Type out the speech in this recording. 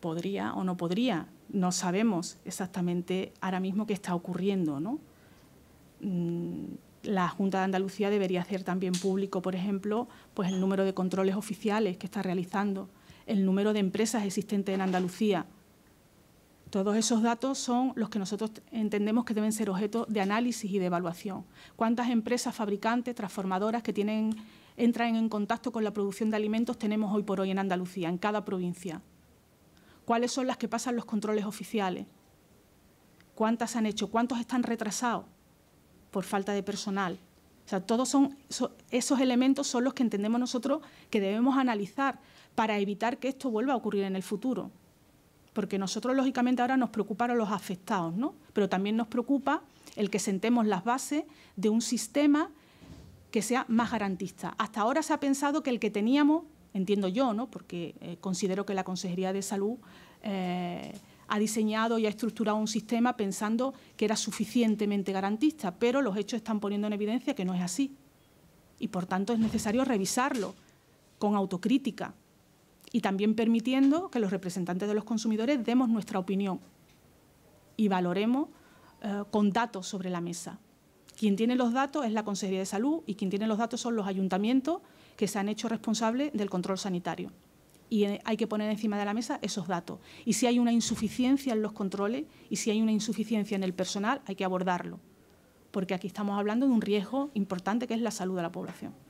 podría o no podría. No sabemos exactamente ahora mismo qué está ocurriendo. Mm, la Junta de Andalucía debería hacer también público, por ejemplo, pues el número de controles oficiales que está realizando, el número de empresas existentes en Andalucía. Todos esos datos son los que nosotros entendemos que deben ser objeto de análisis y de evaluación. ¿Cuántas empresas fabricantes, transformadoras que tienen, entran en contacto con la producción de alimentos tenemos hoy por hoy en Andalucía, en cada provincia? cuáles son las que pasan los controles oficiales, cuántas han hecho, cuántos están retrasados por falta de personal. O sea, todos son, esos elementos son los que entendemos nosotros que debemos analizar para evitar que esto vuelva a ocurrir en el futuro. Porque nosotros, lógicamente, ahora nos preocuparon los afectados, ¿no? Pero también nos preocupa el que sentemos las bases de un sistema que sea más garantista. Hasta ahora se ha pensado que el que teníamos entiendo yo, ¿no? porque eh, considero que la Consejería de Salud eh, ha diseñado y ha estructurado un sistema pensando que era suficientemente garantista, pero los hechos están poniendo en evidencia que no es así. Y por tanto es necesario revisarlo con autocrítica y también permitiendo que los representantes de los consumidores demos nuestra opinión y valoremos eh, con datos sobre la mesa. Quien tiene los datos es la Consejería de Salud y quien tiene los datos son los ayuntamientos que se han hecho responsables del control sanitario. Y eh, hay que poner encima de la mesa esos datos. Y si hay una insuficiencia en los controles y si hay una insuficiencia en el personal, hay que abordarlo. Porque aquí estamos hablando de un riesgo importante que es la salud de la población.